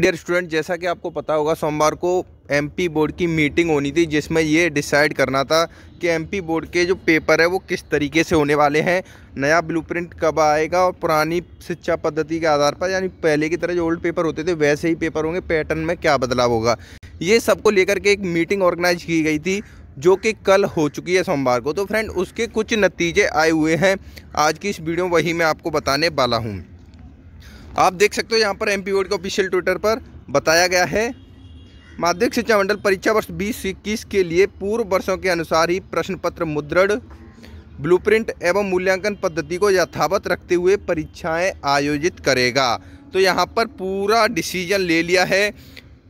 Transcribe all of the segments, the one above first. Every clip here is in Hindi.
डियर स्टूडेंट जैसा कि आपको पता होगा सोमवार को एमपी बोर्ड की मीटिंग होनी थी जिसमें ये डिसाइड करना था कि एमपी बोर्ड के जो पेपर है वो किस तरीके से होने वाले हैं नया ब्लूप्रिंट कब आएगा और पुरानी शिक्षा पद्धति के आधार पर यानी पहले की तरह जो ओल्ड पेपर होते थे वैसे ही पेपर होंगे पैटर्न में क्या बदलाव होगा ये सबको लेकर के एक मीटिंग ऑर्गेनाइज की गई थी जो कि कल हो चुकी है सोमवार को तो फ्रेंड उसके कुछ नतीजे आए हुए हैं आज की इस वीडियो में वही मैं आपको बताने वाला हूँ आप देख सकते हो यहाँ पर एम पी बोर्ड के ऑफिशियल ट्विटर पर बताया गया है माध्यमिक शिक्षा मंडल परीक्षा वर्ष बीस इक्कीस के लिए पूर्व वर्षों के अनुसार ही प्रश्न पत्र मुद्रण ब्लूप्रिंट एवं मूल्यांकन पद्धति को यथावत रखते हुए परीक्षाएं आयोजित करेगा तो यहाँ पर पूरा डिसीजन ले लिया है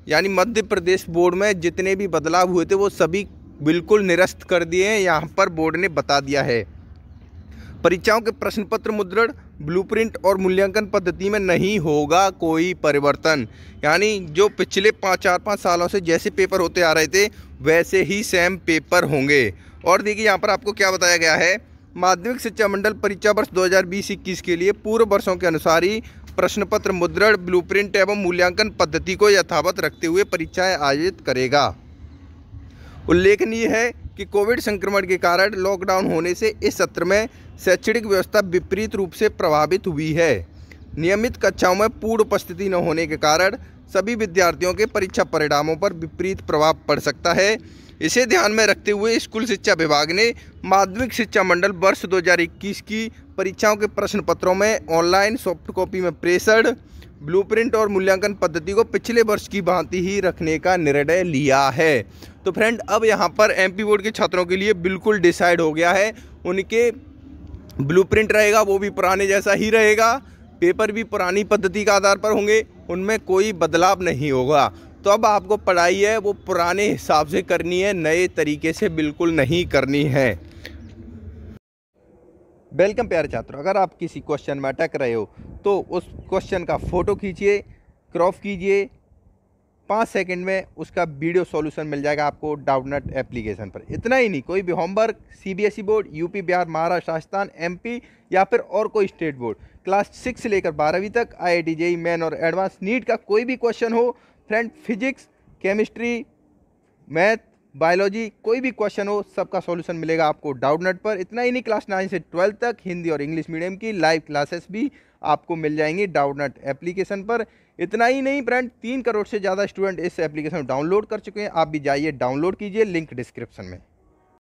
यानी मध्य प्रदेश बोर्ड में जितने भी बदलाव हुए थे वो सभी बिल्कुल निरस्त कर दिए हैं यहाँ पर बोर्ड ने बता दिया है परीक्षाओं के प्रश्न पत्र मुद्रण ब्लूप्रिंट और मूल्यांकन पद्धति में नहीं होगा कोई परिवर्तन यानी जो पिछले पाँच चार पाँच सालों से जैसे पेपर होते आ रहे थे वैसे ही सेम पेपर होंगे और देखिए यहाँ पर आपको क्या बताया गया है माध्यमिक शिक्षा मंडल परीक्षा वर्ष दो हज़ार के लिए पूर्व वर्षों के अनुसार ही प्रश्न पत्र मुद्रण ब्लूप्रिंट एवं मूल्यांकन पद्धति को यथावत रखते हुए परीक्षाएं आयोजित करेगा उल्लेखनीय है कि कोविड संक्रमण के कारण लॉकडाउन होने से इस सत्र में शैक्षणिक व्यवस्था विपरीत रूप से प्रभावित हुई है नियमित कक्षाओं में पूर्ण उपस्थिति न होने के कारण सभी विद्यार्थियों के परीक्षा परिणामों पर विपरीत प्रभाव पड़ सकता है इसे ध्यान में रखते हुए स्कूल शिक्षा विभाग ने माध्यमिक शिक्षा मंडल वर्ष 2021 की परीक्षाओं के प्रश्न पत्रों में ऑनलाइन सॉफ्ट कॉपी में प्रेषण ब्लूप्रिंट और मूल्यांकन पद्धति को पिछले वर्ष की भांति ही रखने का निर्णय लिया है तो फ्रेंड अब यहाँ पर एमपी बोर्ड के छात्रों के लिए बिल्कुल डिसाइड हो गया है उनके ब्लूप्रिंट रहेगा वो भी पुराने जैसा ही रहेगा पेपर भी पुरानी पद्धति के आधार पर होंगे उनमें कोई बदलाव नहीं होगा तो अब आपको पढ़ाई है वो पुराने हिसाब से करनी है नए तरीके से बिल्कुल नहीं करनी है वेलकम प्यारे छात्रों अगर आप किसी क्वेश्चन में अटक रहे हो तो उस क्वेश्चन का फ़ोटो खींचिए क्रॉप कीजिए पाँच सेकंड में उसका वीडियो सॉल्यूशन मिल जाएगा आपको डाउटनेट एप्लीकेशन पर इतना ही नहीं कोई भी homework CBSE board UP Bihar Maharashtra Rajasthan MP या फिर और कोई स्टेट बोर्ड क्लास सिक्स से लेकर बारहवीं तक आईआईटी जेई मैन और एडवांस नीट का कोई भी क्वेश्चन हो friend physics chemistry math biology कोई भी क्वेश्चन हो सबका सॉल्यूशन मिलेगा आपको डाउट नट पर इतना ही नहीं क्लास नाइन से ट्वेल्थ तक हिंदी और इंग्लिश मीडियम की लाइव क्लासेस भी आपको मिल जाएंगी डाउट नट एप्लीकेशन पर इतना ही नहीं फ्रेंड तीन करोड़ से ज़्यादा स्टूडेंट इस एप्लीकेशन डाउनलोड कर चुके हैं आप भी जाइए डाउनलोड कीजिए लिंक डिस्क्रिप्शन में